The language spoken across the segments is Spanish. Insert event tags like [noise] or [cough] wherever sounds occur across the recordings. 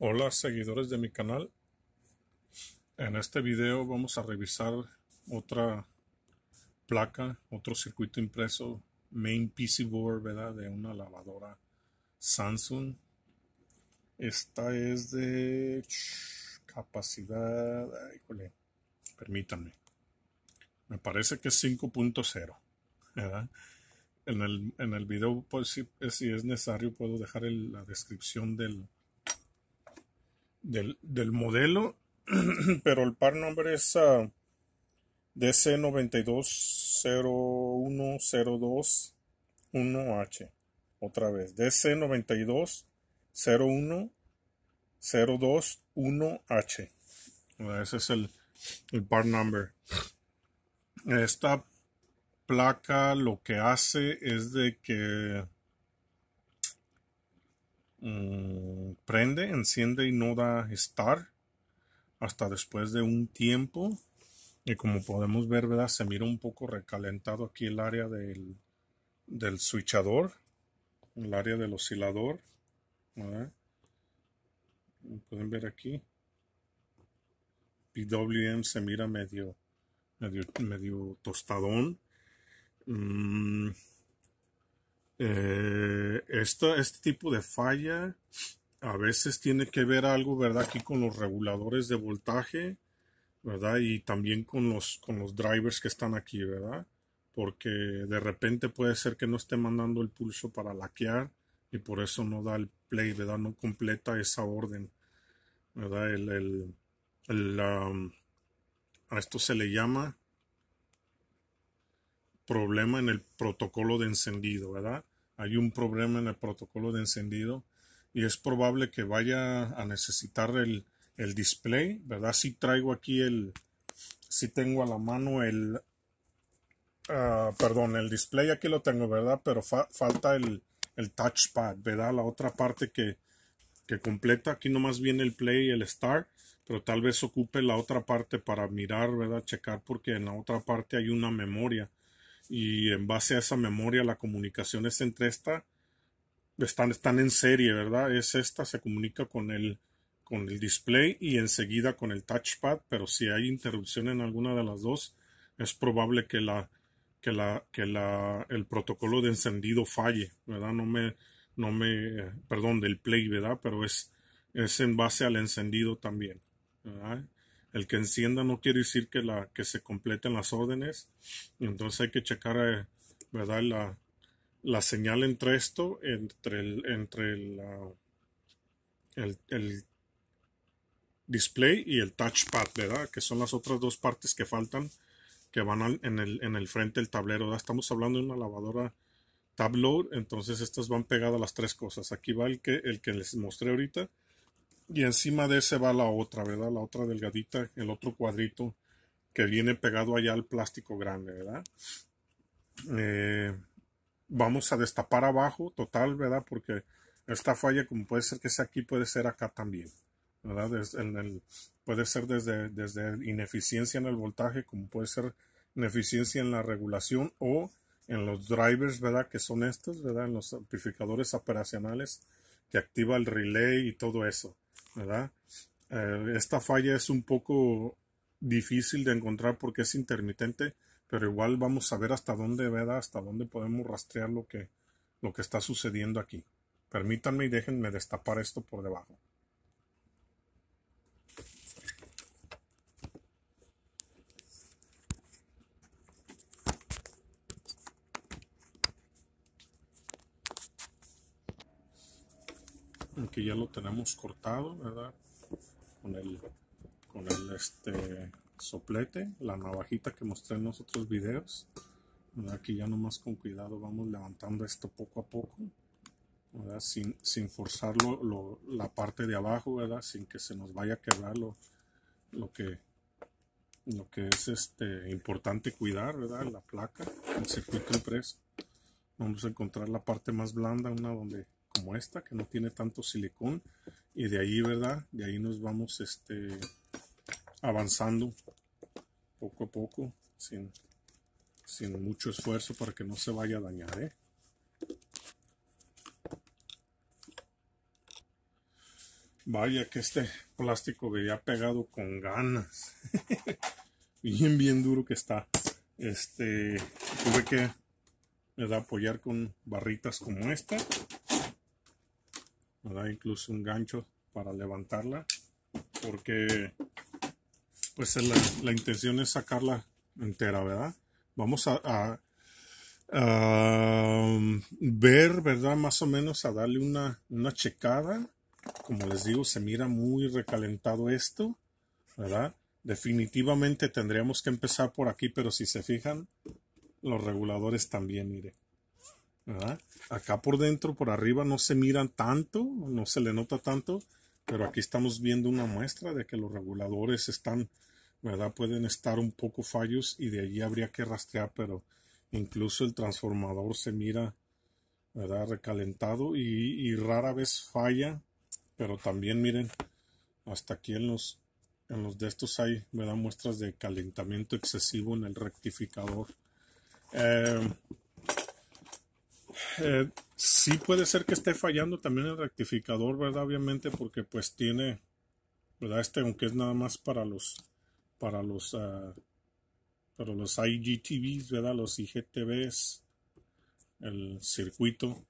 Hola seguidores de mi canal En este video vamos a revisar otra placa, otro circuito impreso main PC board ¿verdad? de una lavadora Samsung Esta es de capacidad, permítanme Me parece que es 5.0 en el, en el video, pues, si, es necesario, puedo dejar la descripción del, del, modelo, [clears throat] pero el par number es uh, ah, DC920102-1H. Otra vez, DC920102-1H. Ese es el, el number. Esta placa lo que hace es de que Mm, prende, enciende y no da estar hasta después de un tiempo. Y como podemos ver, ¿verdad? se mira un poco recalentado aquí el área del, del switchador, el área del oscilador. Pueden ver aquí. PWM se mira medio, medio, medio tostadón. Mm, eh, este tipo de falla a veces tiene que ver algo, ¿verdad? Aquí con los reguladores de voltaje, ¿verdad? Y también con los, con los drivers que están aquí, ¿verdad? Porque de repente puede ser que no esté mandando el pulso para laquear y por eso no da el play, ¿verdad? No completa esa orden, ¿verdad? El, el, um, a esto se le llama problema en el protocolo de encendido, ¿verdad? hay un problema en el protocolo de encendido y es probable que vaya a necesitar el, display, ¿verdad? Si traigo aquí el, si tengo a la mano el, ah, perdón, el display aquí lo tengo, ¿verdad? Pero falta el, touchpad, ¿verdad? La otra parte que, que completa, aquí nomás viene el play y el start, pero tal vez ocupe la otra parte para mirar, ¿verdad? Checar porque en la otra parte hay una memoria y en base a esa memoria la comunicación es entre esta, están, están en serie, ¿verdad? Es esta, se comunica con el, con el display y enseguida con el touchpad, pero si hay interrupción en alguna de las dos, es probable que la que la que el protocolo de encendido falle, ¿verdad? No me no me perdón del play, ¿verdad? Pero es es en base al encendido también, ¿verdad? el que encienda no quiere decir que, la, que se completen las órdenes. Entonces hay que checar eh, ¿verdad? La, la señal entre esto, entre el, entre display y el touchpad, ¿verdad? Que son las otras dos partes que faltan que van en, el, en el frente del tablero. Estamos hablando de una lavadora tabload, entonces estas van pegadas a las tres cosas. Aquí va que, el que les mostré ahorita y encima de ese va la otra, ¿verdad? La otra delgadita, el otro cuadrito que viene pegado allá al plástico grande, ¿verdad? Eh, vamos a destapar abajo, total, ¿verdad? Porque esta falla, como puede ser que sea aquí, puede ser acá también, ¿verdad? en el, puede ser desde, desde ineficiencia en el voltaje, como puede ser ineficiencia en la regulación o en los drivers, ¿verdad? Que son estos, ¿verdad? En los amplificadores operacionales que activa el relay y todo eso. ¿verdad? Eh, esta falla es un poco difícil de encontrar porque es intermitente, pero igual vamos a ver hasta dónde veda, hasta dónde podemos rastrear lo que, lo que está sucediendo aquí. Permítanme y déjenme destapar esto por debajo. Aquí ya lo tenemos cortado, ¿verdad? Con el, con el este, soplete, la navajita que mostré en los otros videos. Aquí ya nomás con cuidado vamos levantando esto poco a poco. ¿verdad? Sin, sin forzar la parte de abajo, ¿verdad? Sin que se nos vaya a quebrar lo, lo que lo que es este importante cuidar, ¿verdad? La placa, el circuito impreso. Vamos a encontrar la parte más blanda, una donde esta, que no tiene tanto silicón. Y de ahí, ¿verdad? De ahí nos vamos este, avanzando poco a poco, sin, sin mucho esfuerzo para que no se vaya a dañar. ¿eh? Vaya que este plástico que ya pegado con ganas. [laughs] bien, bien duro que está. Este, tuve que me da apoyar con barritas como esta incluso un gancho para levantarla porque pues la, intención es sacarla entera verdad vamos a, um, ver verdad más o menos a darle una, una checada como les digo se mira muy recalentado esto verdad definitivamente tendríamos que empezar por aquí pero si se fijan los reguladores también mire Acá por dentro, por arriba, no se miran tanto, no se le nota tanto, pero aquí estamos viendo una muestra de que los reguladores están, ¿verdad? Pueden estar un poco fallos y de allí habría que rastrear, pero incluso el transformador se mira, ¿verdad? Recalentado y, rara vez falla, pero también miren, hasta aquí en los, en los de estos hay, ¿verdad? Muestras de calentamiento excesivo en el rectificador. Em, eh, sí puede ser que esté fallando también el rectificador, ¿verdad? Obviamente porque pues tiene, ¿verdad? Este, aunque es nada más para los, para los, uh, para los IGTVs, ¿verdad? Los IGTVs, el circuito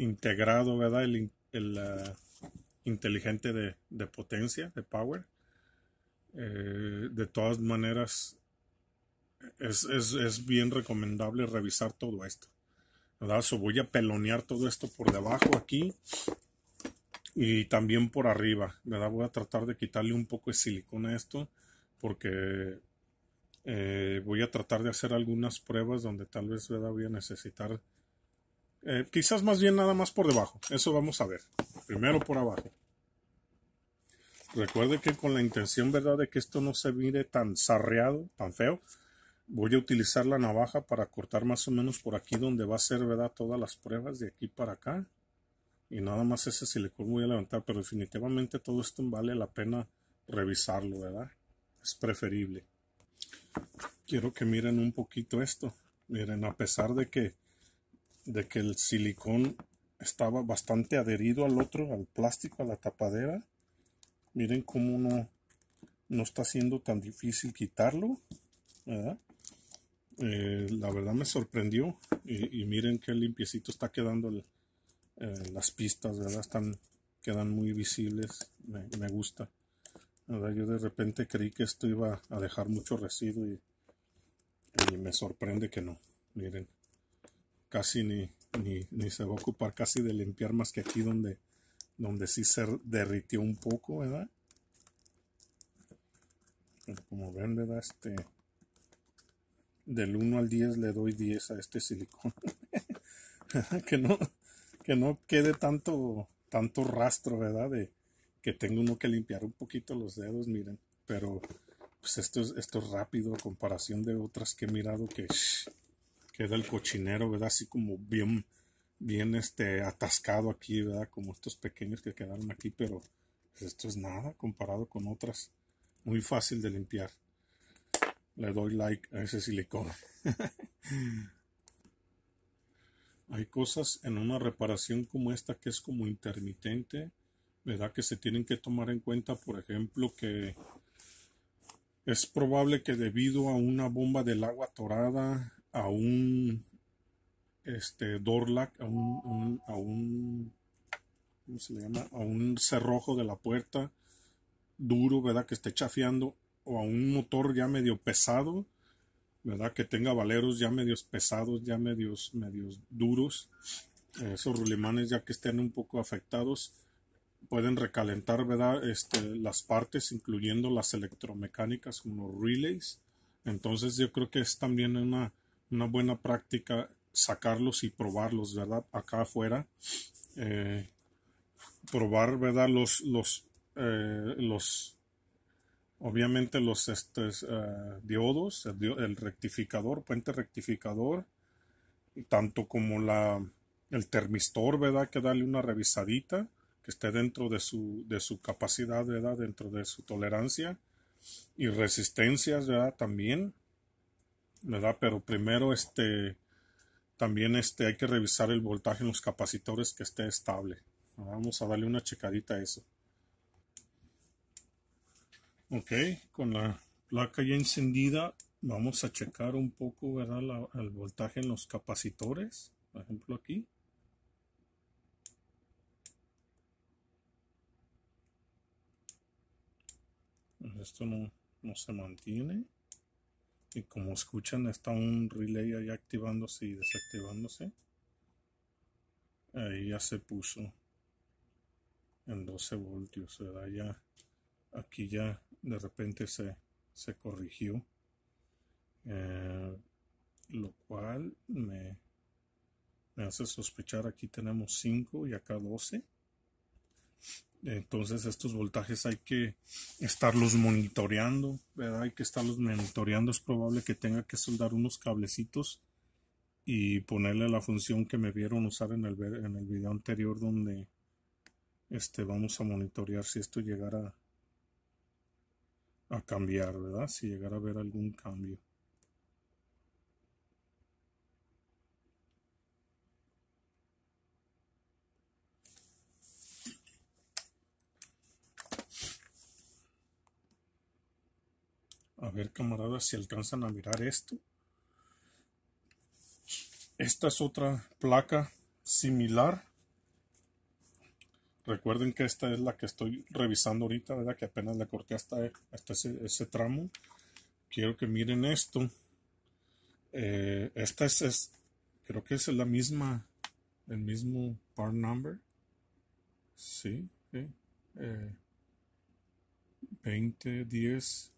integrado, ¿verdad? El, ah, inteligente de, potencia, de power. Eh, de todas maneras, es bien recomendable revisar todo esto voy a pelonear todo esto por debajo aquí y también por arriba, Voy a tratar de quitarle un poco de silicona a esto porque eh, voy a tratar de hacer algunas pruebas donde tal vez, Voy a necesitar eh, quizás más bien nada más por debajo. Eso vamos a ver. Primero por abajo. Recuerde que con la intención, ¿verdad? De que esto no se mire tan sarreado, tan feo voy a utilizar la navaja para cortar más o menos por aquí donde va a ser, ¿verdad? Todas las pruebas de aquí para acá. Y nada más ese silicón voy a levantar, pero definitivamente todo esto vale la pena revisarlo, ¿verdad? Es preferible. Quiero que miren un poquito esto. Miren, a pesar de que, de que el silicón estaba bastante adherido al otro, al plástico, a la tapadera, miren cómo no, no está siendo tan difícil quitarlo, ¿verdad? Eh, la verdad me sorprendió y, miren qué limpiecito está quedando eh, las pistas, ¿verdad? Están, quedan muy visibles, me, gusta. Yo de repente creí que esto iba a dejar mucho residuo y, me sorprende que no. Miren, casi ni, se va a ocupar casi de limpiar más que aquí donde, donde sí se derritió un poco, ¿verdad? Como ven, ¿verdad? Este, del 1 al 10 le doy 10 a este silicón. [laughs] que no que no quede tanto tanto rastro, ¿verdad? De que tengo uno que limpiar un poquito los dedos, miren, pero pues esto es esto rápido a comparación de otras que he mirado que queda el cochinero, ¿verdad? Así como bien bien este atascado aquí, ¿verdad? Como estos pequeños que quedaron aquí, pero pues, esto es nada comparado con otras. Muy fácil de limpiar. Le doy like a ese silicón. [laughs] Hay cosas en una reparación como esta que es como intermitente, ¿verdad? Que se tienen que tomar en cuenta, por ejemplo, que es probable que debido a una bomba del agua torada, a un este, door a un, a un ¿cómo se le llama? A un cerrojo de la puerta duro, ¿verdad? Que esté chafeando, o a un motor ya medio pesado, ¿verdad? Que tenga valeros ya medios pesados, ya medios, medios duros. Esos rulemanes ya que estén un poco afectados pueden recalentar, ¿verdad? Este, las partes, incluyendo las electromecánicas como los relays. Entonces yo creo que es también una, buena práctica sacarlos y probarlos, ¿verdad? Acá afuera. Eh, probar, ¿verdad? Los, los, eh, los Obviamente los este, eh, diodos, el, rectificador, puente rectificador, tanto como la, el termistor, ¿verdad? Que darle una revisadita, que esté dentro de su, de su capacidad, ¿verdad? Dentro de su tolerancia y resistencias, ¿verdad? También, ¿verdad? Pero primero, este, también este, hay que revisar el voltaje en los capacitores que esté estable. Vamos a darle una checadita a eso. Ok, con la placa ya encendida, vamos a checar un poco ¿verdad? el voltaje en los capacitores, por ejemplo aquí. Pues esto no, no se mantiene. Y como escuchan, está un relay ahí activándose y desactivándose. Ahí ya se puso en 12 voltios, ¿verdad? Ya, aquí ya de repente se, corrigió, eh, lo cual me, hace sospechar aquí tenemos 5 y acá 12. Entonces estos voltajes hay que estarlos monitoreando, Hay que estarlos monitoreando. Es probable que tenga que soldar unos cablecitos y ponerle la función que me vieron usar en el, en el video anterior donde este, vamos a monitorear si esto llegara a cambiar, ¿verdad? Si llegara a haber algún cambio. A ver, camaradas, si alcanzan a mirar esto. Esta es otra placa similar Recuerden que esta es la que estoy revisando ahorita, ¿verdad? Que apenas le corté hasta, ese, tramo. Quiero que miren esto. Eh, esta es, creo que es la misma, el mismo part number. Sí, 20, 21H.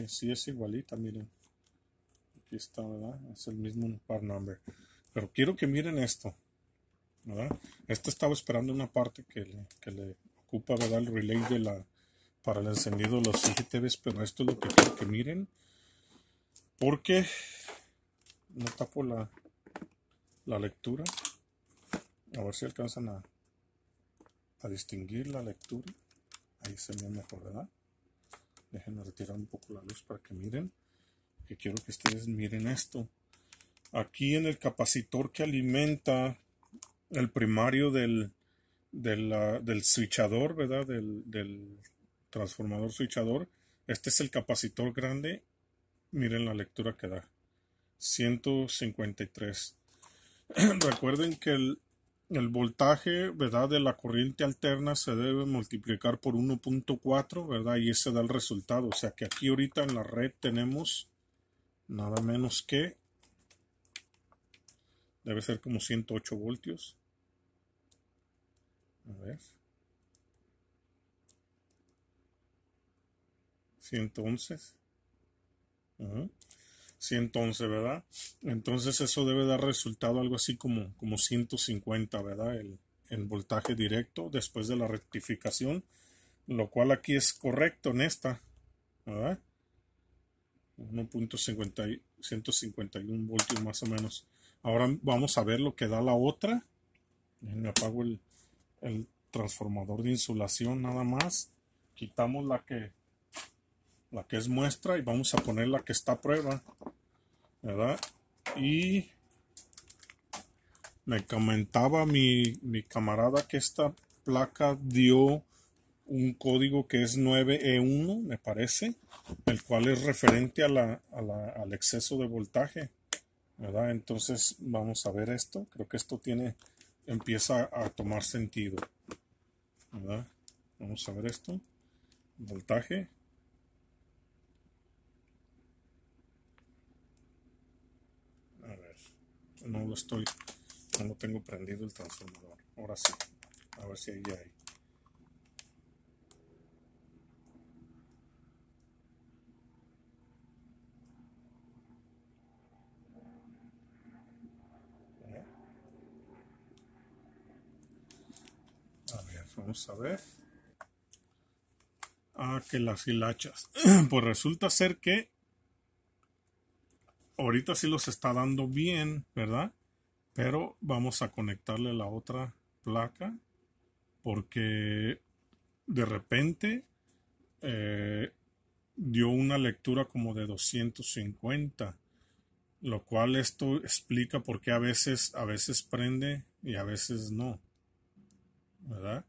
Eh, sí, es igualita, miren. Aquí está, ¿verdad? Es el mismo part number. Pero quiero que miren esto. ¿verdad? Este estaba esperando una parte que le, ocupa ¿verdad? el relay de la, para el encendido de los IGTVs, pero esto es lo que quiero que miren. Porque no tapo la, la lectura. A ver si alcanzan a, a distinguir la lectura. Ahí se ve mejor, ¿verdad? Déjenme retirar un poco la luz para que miren. Que quiero que ustedes miren esto. Aquí en el capacitor que alimenta el primario del, del, del switchador, ¿verdad? Del, transformador switchador. Este es el capacitor grande. Miren la lectura que da. 153. [clears throat] Recuerden que el, el, voltaje, ¿verdad? De la corriente alterna se debe multiplicar por 1.4, ¿verdad? Y ese da el resultado. O sea que aquí ahorita en la red tenemos nada menos que... Debe ser como 108 voltios. A ver. 111. 111, ¿verdad? Entonces eso debe dar resultado algo así como, como 150, ¿verdad? El, el voltaje directo después de la rectificación, lo cual aquí es correcto en esta, ¿verdad? 151 voltios más o menos. Ahora vamos a ver lo que da la otra. Me apago el, el transformador de insulación nada más. Quitamos la que, la que es muestra y vamos a poner la que está a prueba. ¿Verdad? Y me comentaba mi, camarada que esta placa dio un código que es 9E1, e me parece, el cual es referente al exceso de voltaje. ¿verdad? Entonces vamos a ver esto. Creo que esto tiene empieza a tomar sentido. Vamos a ver esto. Voltaje. A ver. No lo estoy. No lo tengo prendido el transformador. Ahora sí. A ver si ahí ya hay. vamos a ver. Ah, que las hilachas. [clears throat] pues resulta ser que ahorita sí los está dando bien, ¿verdad? Pero vamos a conectarle la otra placa porque de repente eh, dio una lectura como de 250, lo cual esto explica por qué a veces, a veces prende y a veces no, ¿verdad?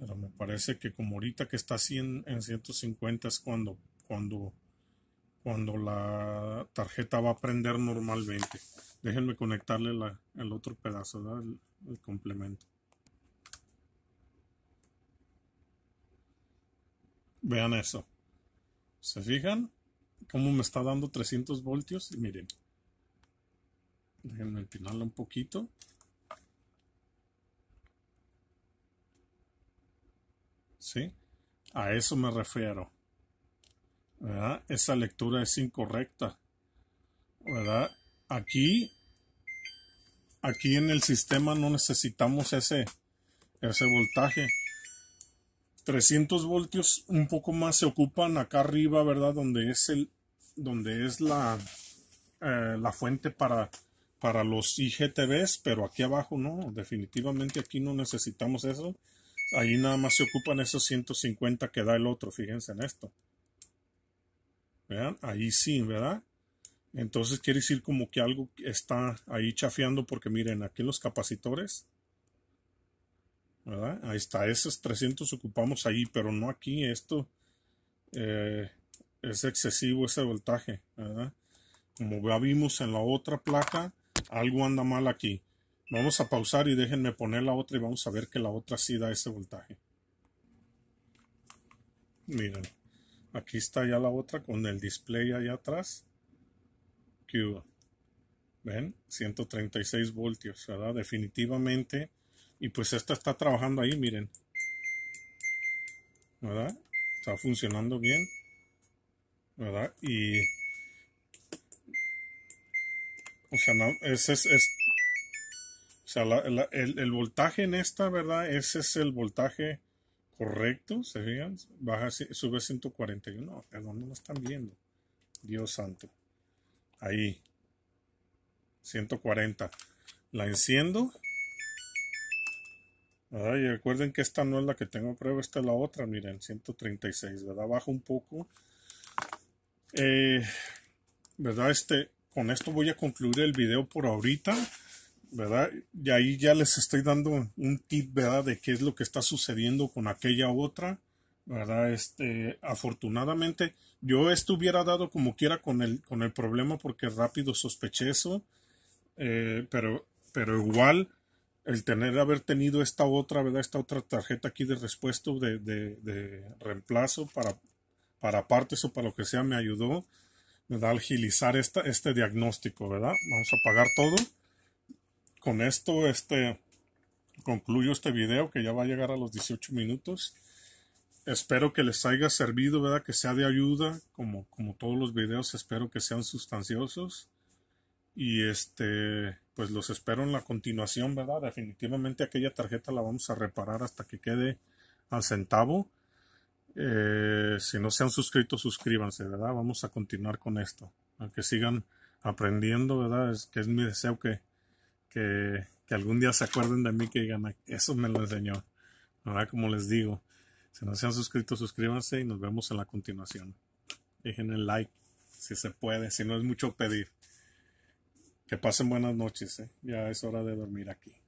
Pero me parece que como ahorita que está 100, en 150 es cuando, cuando, cuando la tarjeta va a prender normalmente. Déjenme conectarle la, el otro pedazo, El, complemento. Vean eso. ¿Se fijan? Cómo me está dando 300 voltios. Y miren. Déjenme empinarla un poquito. ¿sí? A eso me refiero. Esa lectura es incorrecta. Aquí, aquí en el sistema no necesitamos ese, ese voltaje. 300 voltios un poco más se ocupan acá arriba, ¿verdad? Donde es el, donde es la, eh, la fuente para, para los IGTVs, pero aquí abajo no, definitivamente aquí no necesitamos eso. Ahí nada más se ocupan esos 150 que da el otro, fíjense en esto. ¿Vean? Ahí sí, ¿verdad? Entonces quiere decir como que algo está ahí chafeando porque miren, aquí los capacitores, ¿verdad? Ahí está, esos 300 ocupamos ahí, pero no aquí, esto eh, es excesivo ese voltaje, ¿verdad? Como ya vimos en la otra placa, algo anda mal aquí. Vamos a pausar y déjenme poner la otra y vamos a ver que la otra sí da ese voltaje. Miren, aquí está ya la otra con el display allá atrás. Q. ¿Ven? 136 voltios, ¿verdad? Definitivamente. Y pues esta está trabajando ahí, miren. ¿Verdad? Está funcionando bien. ¿Verdad? Y... O sea, no, ese es, es sea, el, voltaje en esta, ¿verdad? Ese es el voltaje correcto, ¿se fijan? Baja, sube 141. Perdón, no lo están viendo. Dios santo. Ahí. 140. La enciendo. Y recuerden que esta no es la que tengo prueba, esta es la otra, miren, 136, ¿verdad? Baja un poco. Eh, ¿Verdad? Este, con esto voy a concluir el video por ahorita. ¿verdad? Y ahí ya les estoy dando un tip, ¿verdad? De qué es lo que está sucediendo con aquella otra, ¿verdad? Este, afortunadamente, yo estuviera dado como quiera con el, con el problema porque rápido sospeché eso, eh, pero, pero igual el tener, haber tenido esta otra, ¿verdad? Esta otra tarjeta aquí de respuesto, de, reemplazo para, para partes o para lo que sea, me ayudó, me da Agilizar esta, este diagnóstico, ¿verdad? Vamos a pagar todo con esto este, concluyo este video que ya va a llegar a los 18 minutos. Espero que les haya servido, ¿verdad? Que sea de ayuda, como, como todos los videos, espero que sean sustanciosos. Y este, pues los espero en la continuación, ¿verdad? Definitivamente aquella tarjeta la vamos a reparar hasta que quede al centavo. Eh, si no se han suscrito, suscríbanse, ¿verdad? Vamos a continuar con esto. Que sigan aprendiendo, ¿verdad? Es que es mi deseo que, que, algún día se acuerden de mí que digan, eso me lo enseñó. Ahora, como les digo, si no se han suscrito, suscríbanse y nos vemos en la continuación. Dejen el like si se puede, si no es mucho pedir. Que pasen buenas noches, ¿eh? ya es hora de dormir aquí.